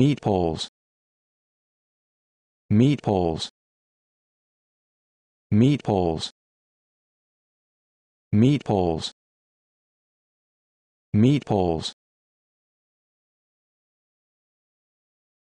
meat poles meat poles meat poles meat poles meat poles